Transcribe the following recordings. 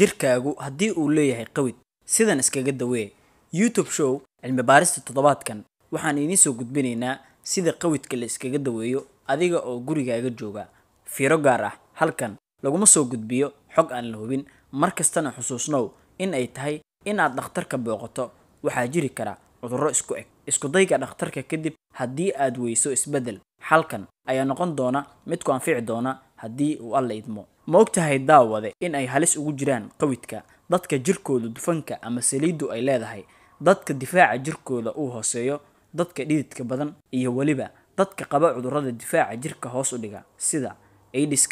jirkaagu haddii uu leeyahay qawid sidan iskaga dawee youtube show cilmi baarista toddobaadkan waxaan idiin soo gudbinaynaa sida qawidka la iskaga daweeyo adiga oo gurigaaga jooga fiiro gaar ah halkan laguma soo gudbiyo xog aan la hubin mar kastana xusuusnow in ay tahay inaad dhakhtarka booqato waxaa jiri kara cudurro isku eg iskudayga dhakhtarka kadib haddii aad weyso isbeddel xalkan ayaa noqon doona mid ku anfici doona haddii uu alla idmo Ma ogtahay daawade in ay halis ugu jiraan qawidka dadka jirkooda dufanka ama saliiddu ay leedahay, dadka difaaca jirkooda uu hooseeyo, dadka dhididka badan, iyo weliba dadka qaba cudurrada difaaca jirka hoos u dhiga sida aids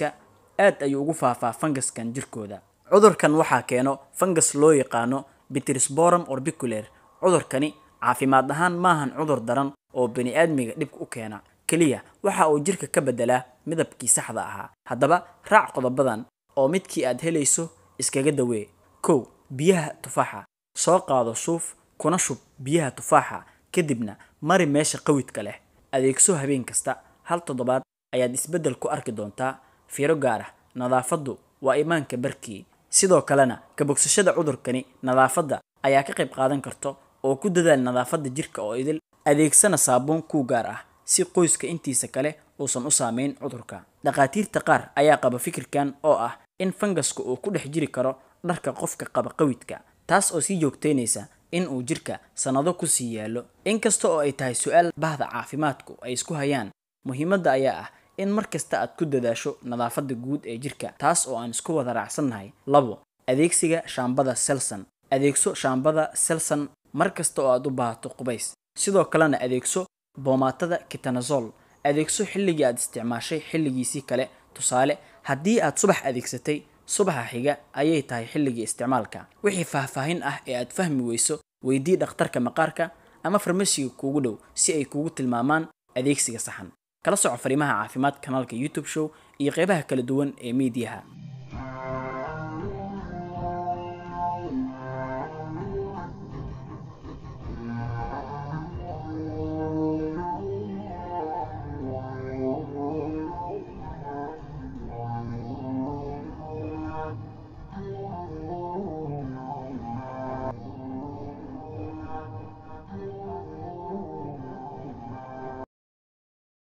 aad ayuu ugu faafaa fangaskan jirkooda. Cudurkan waxaa keeno fangas loo yaqaano Pittsborm orbiculer Cudurkani caafimaad ahaan maahan cudur daran oo bani'aadmiga dhib u keena keliya waxa uu jirka ka beddelaa midabkii saxda ahaa haddaba raac qodobadan oo midkii aad helayso iskaga dawee kow biyaha tufaaxa soo qaado suuf kuna shub biyaha tufaaxa kadibna mari meesha qawidka leh adeegso habeen kasta hal toddobaad ayaad isbeddel ku arki doontaa fiiro gaar ah nadaafaddu waa imaanka barkii sidoo kalena ka bogsashada cudurkani nadaafadda ayaa ka qayb qaadan karto oo ku dadaal nadaafadda jirka oo idil adeegsana saabuun kuu gaar ah si qoyska intiisa kale uusan u saamayn cudurka dhakhaatiirta qaar ayaa qaba fikirkan oo ah in fangasku uu ku dhex jiri karo dharka qofka qaba qawidka taas oo sii joogteynaysa in uu jirka sannado ku sii yaallo inkasta oo ay tahay su-aal bahda caafimaadku ay isku hayaan muhiimadda ayaa ah in mar kasta aad ku dadaasho nadaafadda guud ee jirka taas oo aan isku wada raacsannahay labo adeegsiga shaambada selson adeegso shaambada selson mar kasta oo aad u baahato qubays sidoo kalena adeegso boomaatada kitanazol adeegso xilligii aad isticmaashay xilligiisii kale tusaale haddii aad subax adeegsatay subaxa xiga ayay tahay xilligii isticmaalka wixii faahfaahin ah ee aad fahmi weyso weydii dhakhtarka maqaarka ama farmasiga kuugu dhow si ay kuugu tilmaamaan adeegsiga saxan kala soco fariimaha caafimaad kanaalka youtube show iyo qaybaha kala duwan ee miidiyaha